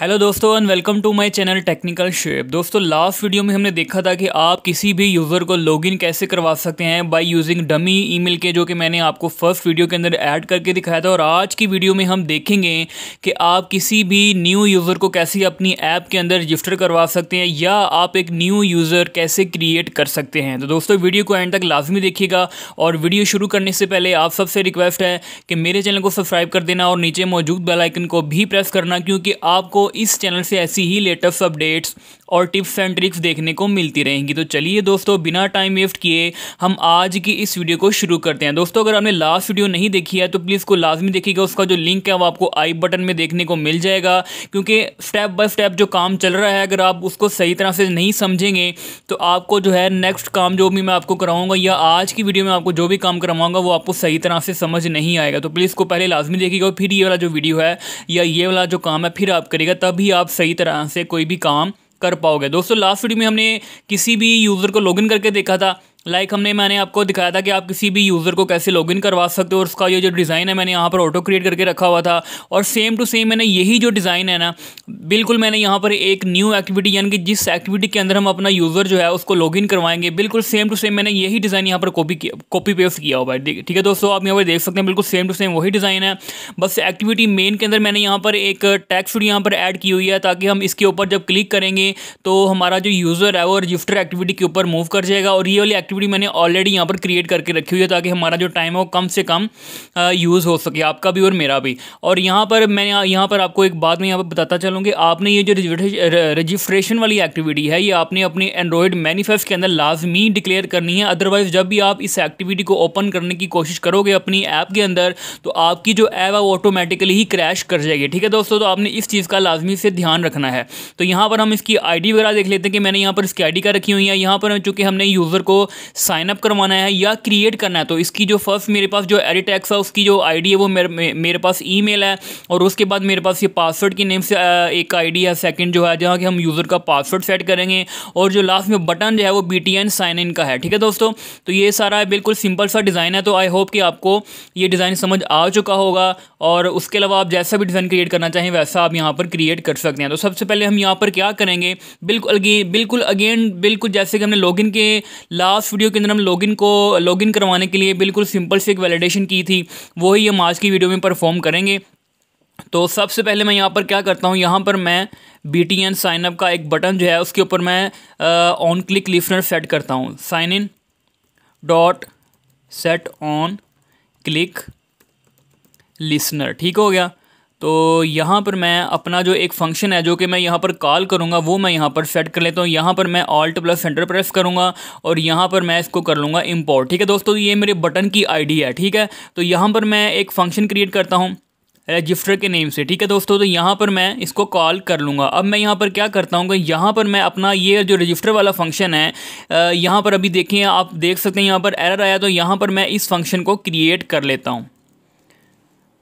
hello दोस्तों and welcome to my channel technical shape दोस्तों last video में हमने देखा था कि आप किसी भी यूज़र को लॉगिन कैसे करवा सकते हैं बाय यूजिंग डमी ईमेल के जो कि मैंने आपको फर्स्ट वीडियो के अंदर ऐड करके दिखाया था और आज की वीडियो में हम देखेंगे कि आप किसी भी न्यू यूज़र को कैसे अपनी ऐप के अंदर रजिस्टर करवा सकते हैं या आप एक न्यू यूज़र कैसे क्रिएट कर सकते हैं तो दोस्तों वीडियो को एंड तक लाजमी देखिएगा और वीडियो शुरू करने से पहले आप सबसे रिक्वेस्ट है कि मेरे चैनल को सब्सक्राइब कर देना और नीचे मौजूद बेलाइकन को भी प्रेस करना क्योंकि आपको तो इस चैनल से ऐसी ही लेटेस्ट अपडेट्स और टिप्स एंड ट्रिक्स देखने को मिलती रहेंगी तो चलिए दोस्तों बिना टाइम वेस्ट किए हम आज की इस वीडियो को शुरू करते हैं दोस्तों अगर आपने लास्ट वीडियो नहीं देखी है तो प्लीज़ को लाजमी देखिएगा उसका जो लिंक है वो आपको आई बटन में देखने को मिल जाएगा क्योंकि स्टेप बाय स्टेप जो काम चल रहा है अगर आप उसको सही तरह से नहीं समझेंगे तो आपको जो है नेक्स्ट काम जो भी मैं आपको कराऊंगा या आज की वीडियो में आपको जो भी काम करवाऊंगा वो आपको सही तरह से समझ नहीं आएगा तो प्लीज़ को पहले लाजमी देखिएगा फिर ये वाला जो वीडियो है या ये वाला जो काम है फिर आप करेगा तभी आप सही तरह से कोई भी काम कर पाओगे दोस्तों लास्ट वीडियो में हमने किसी भी यूज़र को लॉगिन करके देखा था लाइक like हमने मैंने आपको दिखाया था कि आप किसी भी यूज़र को कैसे लॉगिन करवा सकते हो और उसका ये जो डिज़ाइन है मैंने यहाँ पर ऑटो क्रिएट करके रखा हुआ था और सेम टू सेम मैंने यही जो डिज़ाइन है ना बिल्कुल मैंने यहाँ पर एक न्यू एक्टिविटी यानी कि जिस एक्टिविटी के अंदर हम अपना यूज़र जो है उसको लॉगिन करवाएंगे बिल्कुल सेम टू सेम मैंने यही डिज़ाइन यहाँ पर कॉपी कॉपी पेस्ट किया हुआ है ठीक है दोस्तों आप यहाँ पर देख सकते हैं बिल्कुल सेम टू सेम वही डिज़ाइन है बस एक्टिविटी मेन के अंदर मैंने यहाँ पर एक टैक्स यहाँ पर ऐड की हुई है ताकि हम इसके ऊपर जब क्लिक करेंगे तो हमारा जो यूज़र है वो रजिस्टर एक्टिविटी के ऊपर मूव कर जाएगा और ये वाली एक्टिविटी मैंने ऑलरेडी यहाँ पर क्रिएट करके रखी हुई है ताकि हमारा जो टाइम है वो कम से कम यूज़ हो सके आपका भी और मेरा भी और यहाँ पर मैं यहाँ पर आपको एक बात मैं यहाँ पर बताता चलूँ कि आपने ये जो रजिस्ट्रेशन वाली एक्टिविटी है ये आपने अपने एंड्रॉयड मैनिफेस्ट के अंदर लाजमी डिक्लेयर करनी है अदरवाइज़ जब भी आप इस एक्टिविटी को ओपन करने की कोशिश करोगे अपनी ऐप के अंदर तो आपकी जो ऐप है वो ऑटोमेटिकली ही क्रैश कर जाएगी ठीक है दोस्तों तो आपने इस चीज़ का लाजमी से ध्यान रखना है तो यहाँ पर हम इसकी आई वगैरह देख लेते हैं कि मैंने यहाँ पर इसकी आई का रखी हुई है यहाँ पर चूँकि हमने यूज़र को साइनअप करवाना है या क्रिएट करना है तो इसकी जो फर्स्ट मेरे पास जो एडिटैक्स है उसकी जो आई है वो मेरे मेरे पास ई है और उसके बाद मेरे पास ये पासवर्ड के नेम से एक आई है सेकेंड जो है जहाँ कि हम यूज़र का पासवर्ड सेट करेंगे और जो लास्ट में बटन जो है वो B T N sign in का है ठीक है दोस्तों तो ये सारा है बिल्कुल सिंपल सा डिज़ाइन है तो आई होप कि आपको ये डिज़ाइन समझ आ चुका होगा और उसके अलावा आप जैसा भी डिज़ाइन क्रिएट करना चाहें वैसा आप यहाँ पर क्रिएट कर सकते हैं तो सबसे पहले हम यहाँ पर क्या करेंगे बिल्कुल बिल्कुल अगेन बिल्कुल जैसे कि हमने लॉगिन के लास्ट वीडियो के अंदर हम लॉगिन को लॉगिन करवाने के लिए बिल्कुल सिंपल से एक वैलिडेशन की थी वही हम आज की वीडियो में परफॉर्म करेंगे तो सबसे पहले मैं यहाँ पर क्या करता हूँ यहाँ पर मैं बी टी एन साइनअप का एक बटन जो है उसके ऊपर मैं ऑन क्लिक लिसनर सेट करता हूँ sign in dot set on click listener ठीक हो गया तो यहाँ पर मैं अपना जो एक फंक्शन है जो कि मैं यहाँ पर कॉल करूँगा वो मैं यहाँ पर सेट कर लेता हूँ यहाँ पर मैं ऑल्ट प्लस सेंटर प्रेस करूँगा और यहाँ पर मैं इसको कर लूँगा इम्पोर्ट ठीक है दोस्तों ये मेरे बटन की आईडी है ठीक है तो यहाँ पर मैं एक फंक्शन क्रिएट करता हूँ रजिस्टर के नेम से ठीक है दोस्तों तो यहाँ पर मैं इसको कॉल कर लूँगा अब मैं यहाँ पर क्या करता हूँ कि यहाँ पर मैं अपना ये जो रजिस्टर वाला फंक्शन है यहाँ पर अभी देखें आप देख सकते हैं यहाँ पर एरर आया तो यहाँ पर मैं इस फंक्शन को क्रिएट कर लेता हूँ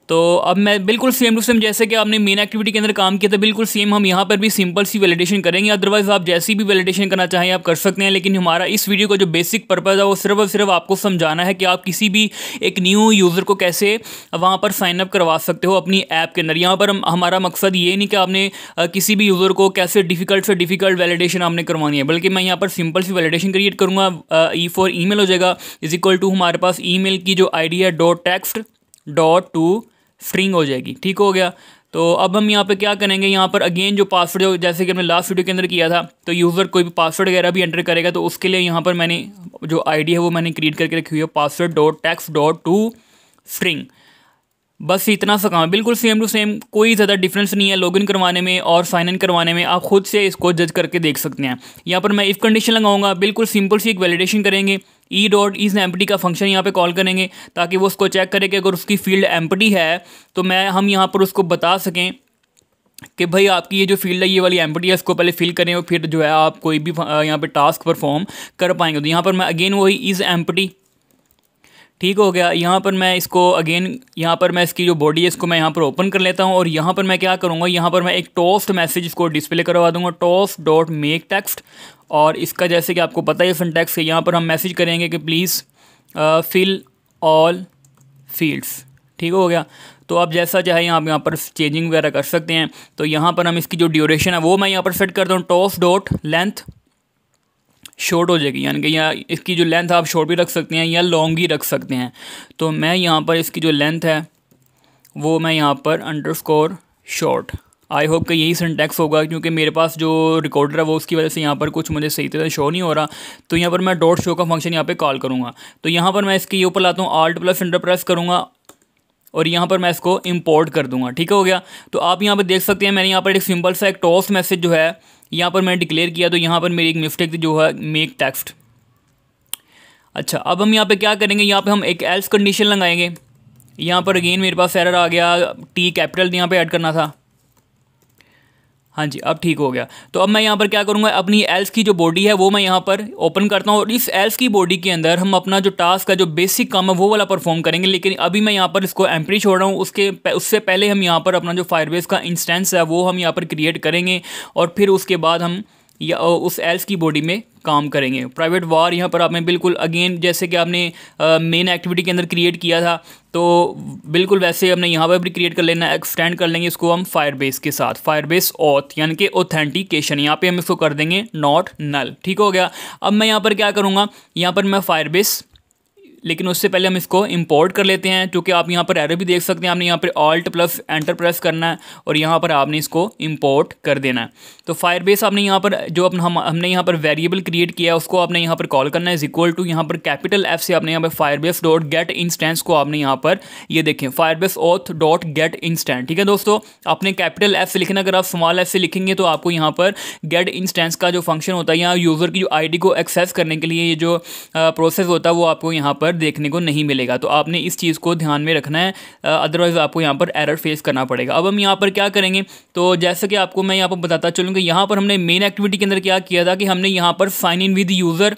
तो अब मैं बिल्कुल सेम टू सेम जैसे कि आपने मेन एक्टिविटी के अंदर काम किया था तो बिल्कुल सेम हम यहाँ पर भी सिंपल सी वैलिडेशन करेंगे अदरवाइज आप जैसी भी वैलिडेशन करना चाहें आप कर सकते हैं लेकिन हमारा इस वीडियो का जो बेसिक पर्पज़ है वो सिर्फ और सिर्फ आपको समझाना है कि आप किसी भी एक न्यू यूज़र को कैसे वहाँ पर साइनअप करवा सकते हो अपनी ऐप के अंदर यहाँ पर हमारा मकसद ये नहीं कि आपने किसी भी यूज़र को कैसे डिफ़िकल्ट से डिफ़िकल्ट वैलिडेशन आपने करवानी है बल्कि मैं यहाँ पर सिंपल सी वैलिडेशन क्रिएट करूँगा ई फॉर ई हो जाएगा इज इक्वल टू हमारे पास ई की जो आई है dot text dot to string हो जाएगी ठीक हो गया तो अब हम यहाँ पे क्या करेंगे यहाँ पर अगेन जो पासवर्ड जो जैसे कि हमने लास्ट वीडियो के अंदर किया था तो यूज़र कोई भी पासवर्ड वगैरह भी एंटर करेगा तो उसके लिए यहाँ पर मैंने जो आईडी है वो मैंने क्रिएट करके रखी हुई है password dot text dot to string बस इतना सा काम बिल्कुल सेम टू सेम कोई ज़्यादा डिफरेंस नहीं है लॉगिन करवाने में और साइन इन करवाने में आप खुद से इसको जज करके देख सकते हैं यहाँ पर मैं इफ़ कंडीशन लगाऊंगा बिल्कुल सिंपल सी एक वैलिडेशन करेंगे ई डॉट इज एम्पटी का फंक्शन यहाँ पे कॉल करेंगे ताकि वो उसको चेक करे कि अगर उसकी फील्ड एम्पटी है तो मैं हम यहाँ पर उसको बता सकें कि भाई आपकी ये जो फील्ड है ये वाली एम्पटी है इसको पहले फिल करें और फिर जो है आप कोई भी यहाँ पे टास्क परफॉर्म कर पाएंगे तो यहाँ पर मैं अगेन वही इज़ एम्पटी ठीक हो गया यहाँ पर मैं इसको अगेन यहाँ पर मैं इसकी जो बॉडी है इसको मैं यहाँ पर ओपन कर लेता हूँ और यहाँ पर मैं क्या करूँगा यहाँ पर मैं एक टोस्ट मैसेज इसको डिस्प्ले करवा दूँगा टोस्ट डॉट मेक टेक्स्ट और इसका जैसे कि आपको पता ही फनटेक्स है यहाँ पर हम मैसेज करेंगे कि प्लीज़ फिल ऑल फील्ड्स ठीक हो गया तो आप जैसा चाहे आप यहाँ पर चेंजिंग वगैरह कर सकते हैं तो यहाँ पर हम इसकी जो ड्यूरेशन है वो मैं यहाँ पर सेट करता हूँ टॉफ डॉट लेंथ शॉर्ट हो जाएगी यानी कि या इसकी जो लेंथ आप शॉर्ट भी रख सकते हैं या लॉन्ग ही रख सकते हैं तो मैं यहाँ पर इसकी जो लेंथ है वो मैं यहाँ पर underscore short I hope कि यही सेंटेक्स होगा क्योंकि मेरे पास जो रिकॉर्डर है वो उसकी वजह से यहाँ पर कुछ मुझे सही तरह शो नहीं हो रहा तो यहाँ पर मैं डॉट शो का फंक्शन यहाँ पे कॉल करूँगा तो यहाँ पर मैं इसके ऊपर लाता हूँ आल्ट प्लस इंटर प्रेस करूँगा और यहाँ पर मैं इसको इम्पोर्ट कर दूँगा ठीक हो गया तो आप यहाँ पर देख सकते हैं मैंने यहाँ पर एक सिंपल सा एक टॉस मैसेज जो है यहाँ पर मैंने डिक्लेयर किया तो यहाँ पर मेरी एक मिस्टेक थी जो है मेक टेक्स्ट अच्छा अब हम यहाँ पर क्या करेंगे यहाँ पर हम एक एल्स कंडीशन लगाएंगे यहाँ पर अगेन मेरे पास एरर आ गया टी कैपिटल यहाँ पर ऐड करना था हाँ जी अब ठीक हो गया तो अब मैं यहाँ पर क्या करूँगा अपनी एल्स की जो बॉडी है वो मैं यहाँ पर ओपन करता हूँ और इस एल्स की बॉडी के अंदर हम अपना जो टास्क का जो बेसिक काम है वो वाला परफॉर्म करेंगे लेकिन अभी मैं यहाँ पर इसको एम्प्री छोड़ रहा हूँ उसके उससे पहले हम यहाँ पर अपना जो फायरबेस का इंस्टेंस है वो हम यहाँ पर क्रिएट करेंगे और फिर उसके बाद हम या उस एल्स की बॉडी में काम करेंगे प्राइवेट वार यहाँ पर आपने बिल्कुल अगेन जैसे कि आपने मेन एक्टिविटी के अंदर क्रिएट किया था तो बिल्कुल वैसे हमने यहाँ पर भी क्रिएट कर लेना एक्सटेंड कर लेंगे इसको हम फायर बेस के साथ फायर बेस ऑथ यानी कि ऑथेंटिकेशन यहाँ पे हम इसको कर देंगे नॉट नल ठीक हो गया अब मैं यहाँ पर क्या करूँगा यहाँ पर मैं फायर बेस लेकिन उससे पहले हम इसको इंपोर्ट कर लेते हैं क्योंकि आप यहाँ पर एरो भी देख सकते हैं आपने यहाँ पर ऑल्ट प्लस एंटर प्रेस करना है और यहाँ पर आपने इसको इंपोर्ट कर देना है तो फायरबेस आपने यहाँ पर जो अपना हम हमने यहाँ पर वेरिएबल क्रिएट किया है उसको आपने यहाँ पर कॉल करना है इज इक्वल टू यहाँ पर कैपिटल एफ से आपने यहाँ पर फायरबेस डॉट गेट इंस्टेंस को आपने यहाँ पर ये देखें Firebase auth dot get instance ठीक है दोस्तों आपने कैपिटल एफ से लिखना अगर आप स्मॉल एफ से लिखेंगे तो आपको यहाँ पर गेट इंस्टेंस का जो फंक्शन होता है यहाँ यूज़र की जो आई को एक्सेस करने के लिए ये जो प्रोसेस होता है वो आपको यहाँ पर एरर देखने को नहीं मिलेगा तो आपने इस चीज़ को ध्यान में रखना है अदरवाइज़ आपको यहाँ पर एरर फेस करना पड़ेगा अब हम यहाँ पर क्या करेंगे तो जैसे कि आपको मैं यहाँ पर बताता चलूँ कि यहाँ पर हमने मेन एक्टिविटी के अंदर क्या किया था कि हमने यहाँ पर साइन इन विद यूज़र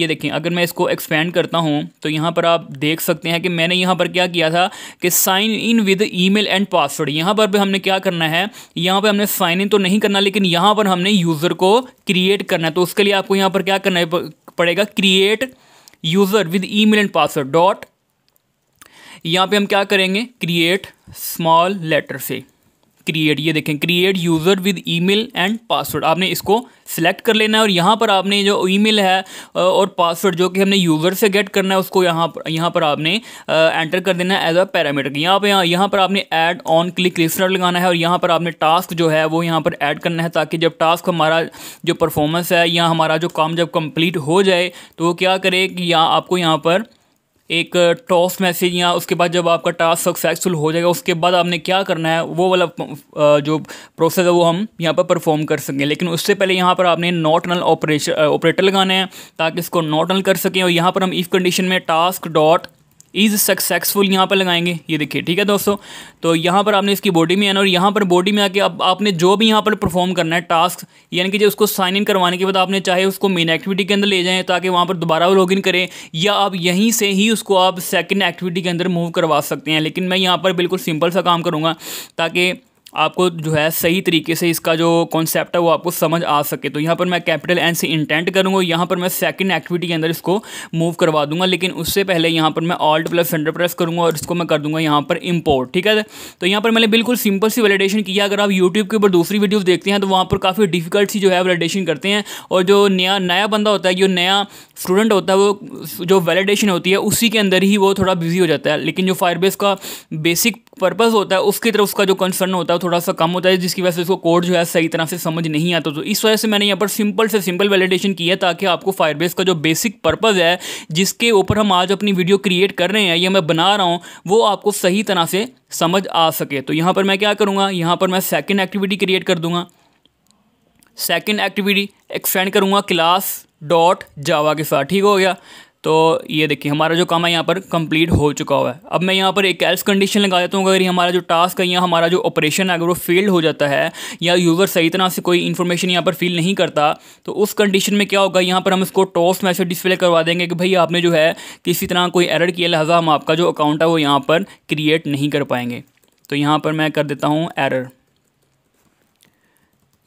ये देखें अगर मैं इसको एक्सपेंड करता हूँ तो यहाँ पर आप देख सकते हैं कि मैंने यहाँ पर क्या किया था कि sign in with E and password यहाँ पर भी हमने क्या करना है यहाँ पर हमने साइन इन तो नहीं करना लेकिन यहाँ पर हमने यूज़र को क्रिएट करना है तो उसके लिए आपको यहाँ पर क्या करना पड़ेगा create user with email and password dot यहाँ पे हम क्या करेंगे क्रिएट स्मॉल लेटर से क्रिएट ये देखें create user with email and password आपने इसको सिलेक्ट कर लेना है और यहाँ पर आपने जो ईमेल है और पासवर्ड जो कि हमने यूज़र से गेट करना है उसको यहाँ पर यहाँ पर आपने एंटर कर देना है एज अ पैरामीटर यहाँ पर यहाँ यहाँ पर आपने ऐड ऑन क्लिक लिस्टर लगाना है और यहाँ पर आपने टास्क जो है वो यहाँ पर ऐड करना है ताकि जब टास्क हमारा जो परफॉर्मेंस है या हमारा जो काम जब कम्प्लीट हो जाए तो क्या करे कि या आपको यहाँ पर एक टॉस मैसेज या उसके बाद जब आपका टास्क सक्सेसफुल हो जाएगा उसके बाद आपने क्या करना है वो वाला जो प्रोसेस है वो हम यहाँ पर परफॉर्म कर सकें लेकिन उससे पहले यहाँ पर आपने नॉट नल ऑपरेशन ऑपरेटर लगाना है ताकि इसको नॉट नल कर सकें और यहाँ पर हम इफ़ कंडीशन में टास्क डॉट इज़ सक्सेसफुल यहाँ पर लगाएंगे ये देखिए ठीक है दोस्तों तो यहाँ पर आपने इसकी बॉडी में आना और यहाँ पर बॉडी में आके अब आप, आपने जो भी यहाँ पर परफॉर्म करना है टास्क यानी कि जो उसको साइन इन करवाने के बाद आपने चाहे उसको मेन एक्टिविटी के अंदर ले जाएँ ताकि वहाँ पर दोबारा वो इन करें या आप यहीं से ही उसको आप सेकेंड एक्टिविटी के अंदर मूव करवा सकते हैं लेकिन मैं यहाँ पर बिल्कुल सिंपल सा काम करूँगा ताकि आपको जो है सही तरीके से इसका जो कॉन्सेप्ट है वो आपको समझ आ सके तो यहाँ पर मैं कैपिटल एन से इंटेंट करूँगा यहाँ पर मैं सेकंड एक्टिविटी के अंदर इसको मूव करवा दूंगा लेकिन उससे पहले यहाँ पर मैं ऑल्ट प्लस सेंटर प्रेस करूँगा और इसको मैं कर दूँगा यहाँ पर इम्पोर्ट ठीक है तो यहाँ पर मैंने बिल्कुल सिंपल सी वैलिडेशन किया अगर आप यूट्यूब के ऊपर दूसरी वीडियोज़ देखते हैं तो वहाँ पर काफ़ी डिफिकल्ट सी जो है वैलिडेशन करते हैं और जो नया नया बंदा होता है जो नया स्टूडेंट होता है वो जो वैलिडेशन होती है उसी के अंदर ही वो थोड़ा बिजी हो जाता है लेकिन जो फायरबेस का बेसिक पर्पज़ होता है उसकी तरफ उसका जो कंसर्न होता है थोड़ा सा कम होता है जिसकी वजह से उसको कोड जो है सही तरह से समझ नहीं आता तो इस वजह से मैंने यहाँ पर सिंपल से सिंपल वैलिडेशन किया ताकि आपको फायरबेस का जो बेसिक पर्पज़ है जिसके ऊपर हम आज अपनी वीडियो क्रिएट कर रहे हैं या मैं बना रहा हूँ वो आपको सही तरह से समझ आ सके तो यहाँ पर मैं क्या करूँगा यहाँ पर मैं सेकेंड एक्टिविटी क्रिएट कर दूँगा सेकेंड एक्टिविटी एक्सटेंड करूँगा क्लास डॉट जावा के साथ ठीक हो गया तो ये देखिए हमारा जो काम है यहाँ पर कंप्लीट हो चुका हुआ है अब मैं यहाँ पर एक एल्स कंडीशन लगा देता हूँ अगर ये हमारा जो टास्क है या हमारा जो ऑपरेशन है अगर वो फेल हो जाता है या यूज़र सही तरह से कोई इन्फॉर्मेशन यहाँ पर फील नहीं करता तो उस कंडीशन में क्या होगा यहाँ पर हम इसको टॉस मैसेज डिस्प्ले करवा देंगे कि भाई आपने जो है किसी तरह कोई एरर किया लिहाजा हम आपका जो अकाउंट है वो यहाँ पर क्रिएट नहीं कर पाएंगे तो यहाँ पर मैं कर देता हूँ एरर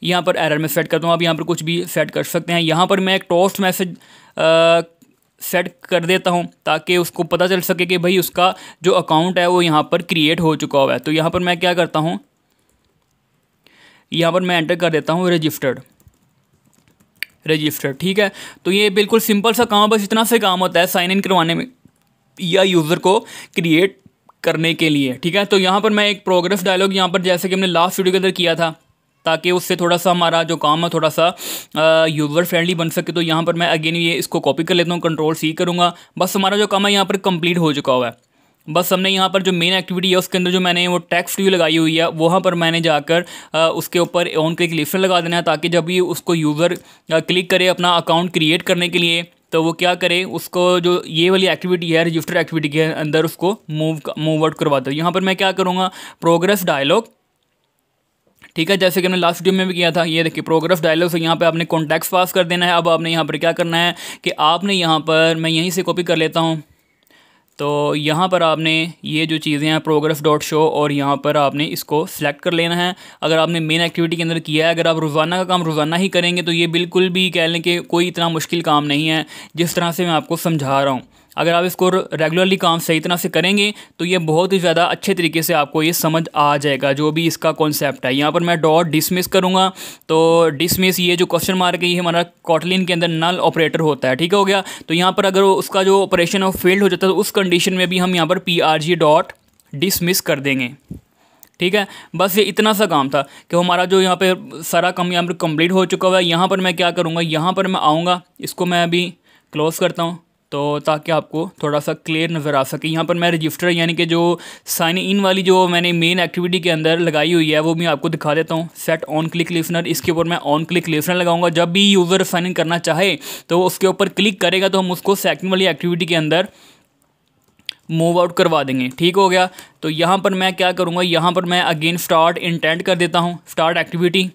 यहाँ पर एरर में सेट करता हूँ आप यहाँ पर कुछ भी सेट कर सकते हैं यहाँ पर मैं एक टॉस्ट मैसेज सेट कर देता हूँ ताकि उसको पता चल सके कि भाई उसका जो अकाउंट है वो यहाँ पर क्रिएट हो चुका हुआ है तो यहाँ पर मैं क्या करता हूँ यहाँ पर मैं एंटर कर देता हूँ रजिस्टर्ड रजिस्टर्ड ठीक है तो ये बिल्कुल सिंपल सा काम बस इतना से काम होता है साइन इन करवाने में या यूज़र को क्रिएट करने के लिए ठीक है तो यहाँ पर मैं एक प्रोग्रेस डायलॉग यहाँ पर जैसे कि हमने लास्ट वीडियो के अंदर किया था ताकि उससे थोड़ा सा हमारा जो काम है थोड़ा सा यूज़र फ्रेंडली बन सके तो यहाँ पर मैं अगेन ये इसको कॉपी कर लेता हूँ कंट्रोल सी करूँगा बस हमारा जो काम है यहाँ पर कंप्लीट हो चुका हुआ है बस हमने यहाँ पर जो मेन एक्टिविटी है उसके अंदर जो मैंने वो टैक्स व्यू लगाई हुई है वहाँ पर मैंने जाकर उसके ऊपर ऑन क्लिक लिस्टर लगा देना है ताकि जब भी उसको यूज़र क्लिक करे अपना अकाउंट क्रिएट करने के लिए तो वो क्या करे उसको जो ये वाली एक्टिविटी है रजिस्टर एक्टिविटी के अंदर उसको मूव मूव आउट करवा दो तो यहाँ पर मैं क्या करूँगा प्रोग्रेस डायलॉग ठीक है जैसे कि हमने लास्ट वीडियो में भी किया था ये देखिए प्रोग्रेस डायलॉग से यहाँ पर आपने कॉन्टैक्ट पास कर देना है अब आपने यहाँ पर क्या करना है कि आपने यहाँ पर मैं यहीं से कॉपी कर लेता हूँ तो यहाँ पर आपने ये जो चीज़ें हैं प्रोग्रेस डॉट शो और यहाँ पर आपने इसको सिलेक्ट कर लेना है अगर आपने मेन एक्टिविटी के अंदर किया है अगर आप रोज़ाना का काम रोज़ाना ही करेंगे तो ये बिल्कुल भी कह लें कि कोई इतना मुश्किल काम नहीं है जिस तरह से मैं आपको समझा रहा हूँ अगर आप इसको रेगुलरली काम सही तरह से करेंगे तो ये बहुत ही ज़्यादा अच्छे तरीके से आपको ये समझ आ जाएगा जो भी इसका कॉन्सेप्ट है यहाँ पर मैं डॉट डिसमिस करूँगा तो डिसमिस ये जो क्वेश्चन मार्क है ये हमारा कॉटलिन के अंदर नल ऑपरेटर होता है ठीक हो गया तो यहाँ पर अगर उसका जो ऑपरेशन है फेल्ड हो जाता है तो उस कंडीशन में भी हम यहाँ पर P R G dot dismiss कर देंगे ठीक है बस ये इतना सा काम था कि हमारा जो यहाँ पर सारा काम यहाँ पर कंप्लीट हो चुका हुआ है यहाँ पर मैं क्या करूँगा यहाँ पर मैं आऊँगा इसको मैं अभी क्लोज़ करता हूँ तो ताकि आपको थोड़ा सा क्लियर नज़र आ सके यहाँ पर मैं रजिस्टर यानी कि जो साइन इन वाली जो मैंने मेन एक्टिविटी के अंदर लगाई हुई है वो मैं आपको दिखा देता हूँ सेट ऑन क्लिक लिसनर इसके ऊपर मैं ऑन क्लिक लिसनर लगाऊंगा जब भी यूज़र साइन इन करना चाहे तो उसके ऊपर क्लिक करेगा तो हम उसको सेकेंड वाली एक्टिविटी के अंदर मूव आउट करवा देंगे ठीक हो गया तो यहाँ पर मैं क्या करूँगा यहाँ पर मैं अगेन स्टार्ट इंटेंट कर देता हूँ स्टार्ट एक्टिविटी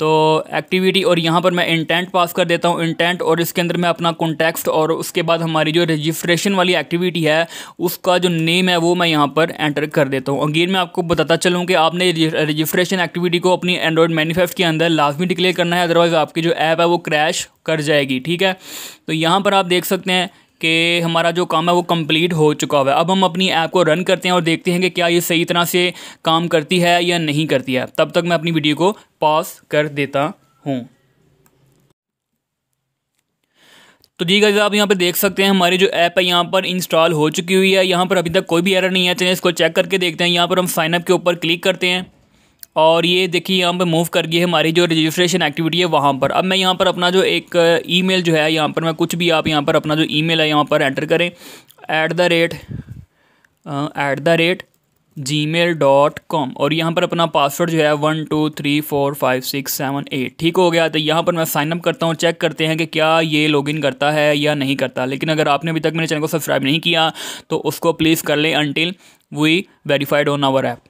तो एक्टिविटी और यहाँ पर मैं इंटेंट पास कर देता हूँ इंटेंट और इसके अंदर मैं अपना कॉन्टेक्स्ट और उसके बाद हमारी जो रजिस्ट्रेशन वाली एक्टिविटी है उसका जो नेम है वो मैं यहाँ पर एंटर कर देता हूँ अगेन मैं आपको बताता चलूँ कि आपने रजिस्ट्रेशन एक्टिविटी को अपनी एंड्रॉयड मैनिफेस्ट के अंदर लाजमी डिक्लेयर करना है अदरवाइज़ आपकी जो ऐप है वो क्रैश कर जाएगी ठीक है तो यहाँ पर आप देख सकते हैं कि हमारा जो काम है वो कंप्लीट हो चुका हुआ है अब हम अपनी ऐप को रन करते हैं और देखते हैं कि क्या ये सही तरह से काम करती है या नहीं करती है तब तक मैं अपनी वीडियो को पॉज कर देता हूँ तो जी गाइज आप यहाँ पर देख सकते हैं हमारी जो ऐप है यहाँ पर इंस्टॉल हो चुकी हुई है यहाँ पर अभी तक कोई भी एरर नहीं है चलिए इसको चेक करके देखते हैं यहाँ पर हम साइनअप के ऊपर क्लिक करते हैं और ये देखिए यहाँ पे मूव कर गई है हमारी जो रजिस्ट्रेशन एक्टिविटी है वहाँ पर अब मैं यहाँ पर अपना जो एक ईमेल uh, जो है यहाँ पर मैं कुछ भी आप यहाँ पर अपना जो ईमेल है यहाँ पर एंटर करें at the rate at the rate Gmail dot com और यहाँ पर अपना पासवर्ड जो है one two three four five six seven eight ठीक हो गया तो यहाँ पर मैं साइनअप करता हूँ चेक करते हैं कि क्या ये लॉगिन करता है या नहीं करता लेकिन अगर आपने अभी तक मेरे चैनल को सब्सक्राइब नहीं किया तो उसको प्लीज़ कर लें until we verified on our app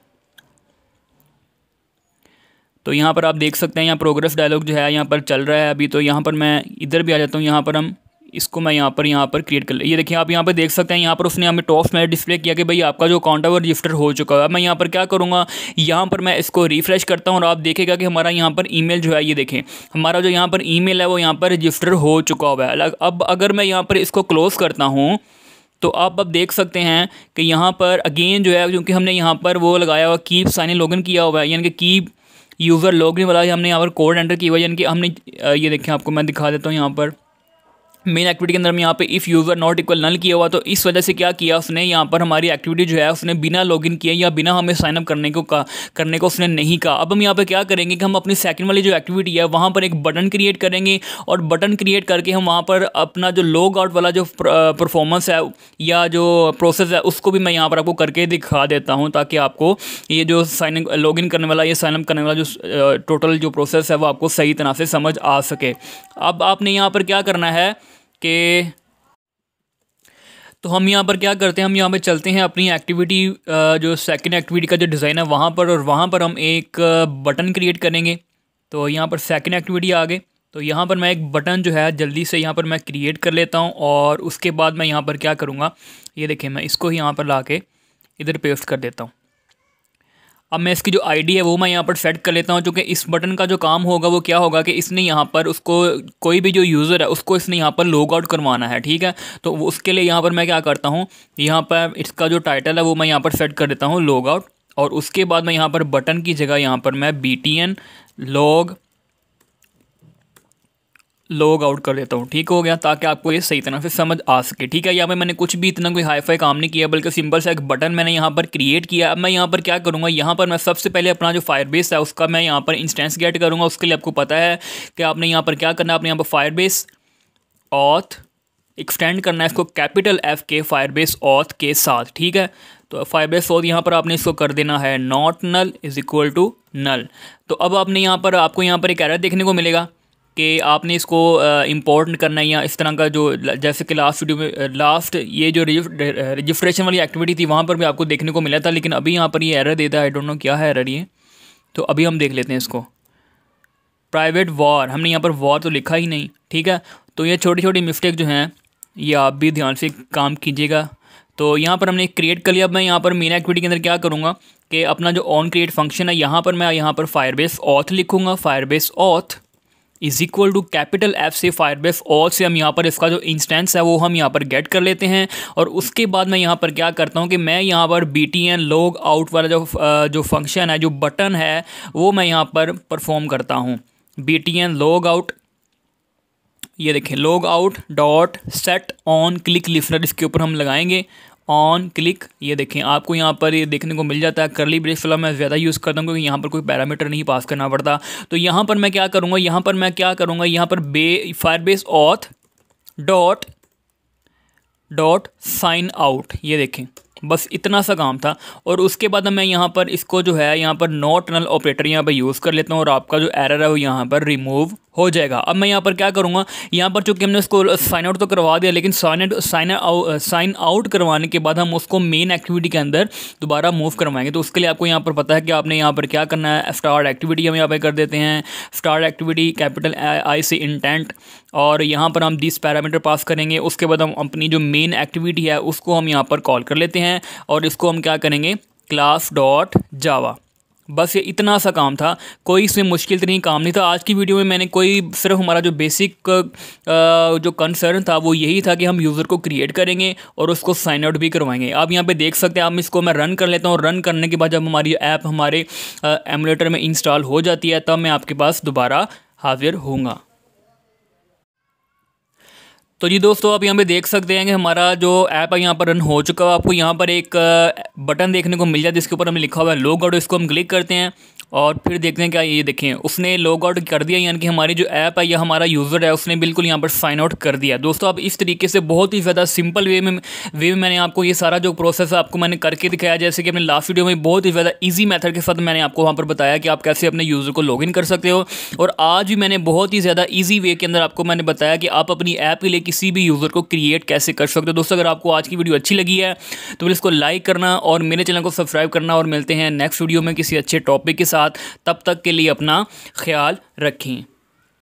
तो यहाँ पर आप देख सकते हैं यहाँ प्रोग्रेस डायलॉग जो है यहाँ पर चल रहा है अभी तो यहाँ पर मैं इधर भी आ जाता हूँ यहाँ पर हम इसको मैं यहाँ पर यहाँ पर क्रिएट कर ये देखिए आप यहाँ पर देख सकते हैं यहाँ पर उसने हमें टॉप में डिस्प्ले किया कि भाई आपका जो अकाउंट है वो रजिस्टर हो चुका है मैं यहाँ पर क्या करूँगा यहाँ पर मैं इसको रिफ्रेश करता हूँ और आप देखेगा कि हमारा यहाँ पर ईमेल जो है ये देखें हमारा जो यहाँ पर ई है वो यहाँ पर रजिस्टर हो चुका हुआ है अब अगर मैं यहाँ पर इसको क्लोज़ करता हूँ तो आप अब देख सकते हैं कि यहाँ पर अगेन जो है क्योंकि हमने यहाँ पर वो लगाया हुआ कीप साइन लॉगिन किया हुआ है यानी कि कीप यूज़र लॉग नहीं वाला हमने यहाँ पर कोड एंटर की हुआ यानी कि हमने ये देखें आपको मैं दिखा देता हूँ यहाँ पर मेन एक्टिविटी के अंदर हम यहाँ पे if user not equal null किया हुआ तो इस वजह से क्या किया उसने यहाँ पर हमारी एक्टिविटी जो है उसने बिना लॉगिन किया या बिना हमें साइनअप करने को कहा करने को उसने नहीं कहा अब हम यहाँ पे क्या करेंगे कि हम अपनी सेकंड वाली जो एक्टिविटी है वहाँ पर एक बटन क्रिएट करेंगे और बटन क्रिएट करके हम वहाँ पर अपना जो लॉग आउट वाला जो परफॉर्मेंस है या जो प्रोसेस है उसको भी मैं यहाँ पर आपको करके दिखा देता हूँ ताकि आपको ये जो साइन लॉग इन करने वाला या साइनअप करने वाला जो टोटल जो प्रोसेस है वो आपको सही तरह से समझ आ सके अब आपने यहाँ पर क्या करना है ओके तो हम यहाँ पर क्या करते हैं हम यहाँ पर चलते हैं अपनी एक्टिविटी जो सेकंड एक्टिविटी का जो डिज़ाइन है वहाँ पर और वहाँ पर हम एक बटन क्रिएट करेंगे तो यहाँ पर सेकंड एक्टिविटी आ गए तो यहाँ पर मैं एक बटन जो है जल्दी से यहाँ पर मैं क्रिएट कर लेता हूँ और उसके बाद मैं यहाँ पर क्या करूँगा ये देखिए मैं इसको यहाँ पर ला के इधर पेस्ट कर देता हूँ अब मैं इसकी जो आईडी है वो मैं यहाँ पर सेट कर लेता हूँ क्योंकि इस बटन का जो काम होगा वो क्या होगा कि इसने यहाँ पर उसको कोई भी जो यूज़र है उसको इसने यहाँ पर लॉग आउट करवाना है ठीक है तो उसके लिए यहाँ पर मैं क्या करता हूँ यहाँ पर इसका जो टाइटल है वो मैं यहाँ पर सेट कर देता हूँ लॉग आउट और उसके बाद मैं यहाँ पर बटन की जगह यहाँ पर मैं B T N log log out कर देता हूँ ठीक हो गया ताकि आपको ये सही तरह से समझ आ सके ठीक है यहाँ पे मैंने कुछ भी इतना कोई हाई फाई काम नहीं किया बल्कि सिंपल सा एक बटन मैंने यहाँ पर क्रिएट किया अब मैं यहाँ पर क्या करूँगा यहाँ पर मैं सबसे पहले अपना जो फायर बेस है उसका मैं यहाँ पर इंस्टेंस गेट करूँगा उसके लिए आपको पता है कि आपने यहाँ पर क्या करना है आपने यहाँ पर फायर बेस ऑथ एक्सटेंड करना है इसको कैपिटल एफ के फायरबेस ऑथ के साथ ठीक है तो फायरबेस ऑथ यहाँ पर आपने इसको कर देना है not null is equal to null तो अब आपने यहाँ पर आपको यहाँ पर एक एरर देखने को मिलेगा कि आपने इसको इम्पोर्ट करना या इस तरह का जो जैसे कि लास्ट वीडियो में लास्ट ये जो रजिस्ट्रेशन वाली एक्टिविटी थी वहाँ पर भी आपको देखने को मिला था लेकिन अभी यहाँ पर ये एरर देता है आई डोंट नो क्या है एरर ये तो अभी हम देख लेते हैं इसको प्राइवेट वॉर हमने यहाँ पर वॉर तो लिखा ही नहीं ठीक है तो ये छोटी छोटी मिस्टेक जो हैं ये आप भी ध्यान से काम कीजिएगा तो यहाँ पर हमने क्रिएट कर लिया अब मैं यहाँ पर मेन एक्टिविटी के अंदर क्या करूँगा कि अपना जो ऑन क्रिएट फंक्शन है यहाँ पर मैं यहाँ पर फायरबेस ऑथ लिखूँगा Firebase auth is equal to capital F से फायरबेस ऑल से हम यहाँ पर इसका जो इंस्टेंस है वो हम यहाँ पर गेट कर लेते हैं और उसके बाद मैं यहाँ पर क्या करता हूँ कि मैं यहाँ पर B T N log out वाला जो जो फंक्शन है जो बटन है वो मैं यहाँ पर परफॉर्म करता हूँ B T N log out ये देखें log out dot set on click listener इसके ऊपर हम लगाएंगे ऑन क्लिक ये देखें आपको यहाँ पर ये देखने को मिल जाता है करली ब्रेस वाला मैं ज़्यादा यूज़ करता हूँ क्योंकि यहाँ पर कोई पैरामीटर नहीं पास करना पड़ता तो यहाँ पर मैं क्या करूँगा यहाँ पर मैं क्या करूँगा यहाँ पर बे Firebase auth dot dot sign out ये देखें बस इतना सा काम था और उसके बाद मैं यहाँ पर इसको जो है यहाँ पर नॉट नल ऑपरेटर यहाँ पर यूज़ कर लेता हूँ और आपका जो एरर है वो यहाँ पर रिमूव हो जाएगा अब मैं यहाँ पर क्या करूँगा यहाँ पर चूँकि हमने उसको साइन आउट तो करवा दिया लेकिन sign out sign out sign out करवाने के बाद हम उसको मेन एक्टिविटी के अंदर दोबारा मूव करवाएंगे तो उसके लिए आपको यहाँ पर पता है कि आपने यहाँ पर क्या करना है स्टार्ट एक्टिविटी हम यहाँ पर कर देते हैं स्टार्ट एक्टिविटी कैपिटल आई से इंटेंट और यहाँ पर हम दिस पैरामीटर पास करेंगे उसके बाद हम अपनी जो मेन एक्टिविटी है उसको हम यहाँ पर कॉल कर लेते हैं और इसको हम क्या करेंगे क्लास डॉट जावा बस ये इतना सा काम था कोई इसमें मुश्किल तरीन तो काम नहीं था आज की वीडियो में मैंने कोई सिर्फ हमारा जो बेसिक जो कंसर्न था वो यही था कि हम यूज़र को क्रिएट करेंगे और उसको साइन आउट भी करवाएंगे आप यहाँ पे देख सकते हैं आप इसको मैं रन कर लेता हूँ रन करने के बाद जब हमारी ऐप हमारे एमुलेटर में इंस्टॉल हो जाती है तब मैं आपके पास दोबारा हाजिर होऊंगा तो जी दोस्तों आप यहाँ पे देख सकते हैं कि हमारा जो ऐप है यहाँ पर रन हो चुका है आपको यहाँ पर एक बटन देखने को मिल जाए जिसके ऊपर हमें लिखा हुआ है लोग और इसको हम क्लिक करते हैं और फिर देखते हैं क्या ये देखें उसने लॉग आउट कर दिया यानी कि हमारी जो ऐप है या हमारा यूज़र है उसने बिल्कुल यहाँ पर साइन आउट कर दिया दोस्तों आप इस तरीके से बहुत ही ज़्यादा सिंपल वे में वे में मैंने आपको ये सारा जो प्रोसेस है आपको मैंने करके दिखाया जैसे कि अपने लास्ट वीडियो में बहुत ही ज़्यादा ईजी मैथड के साथ मैंने आपको वहाँ पर बताया कि आप कैसे अपने यूज़र को इन कर सकते हो और आज भी मैंने बहुत ही ज़्यादा ईजी वे के अंदर आपको मैंने बताया कि आप अपनी ऐप के लिए किसी भी यूज़र को क्रिएट कैसे कर सकते हो दोस्तों अगर आपको आज की वीडियो अच्छी लगी है तो फिर इसको लाइक करना और मेरे चैनल को सब्सक्राइब करना और मिलते हैं नेक्स्ट वीडियो में किसी अच्छे टॉपिक के साथ साथ तब तक के लिए अपना ख्याल रखें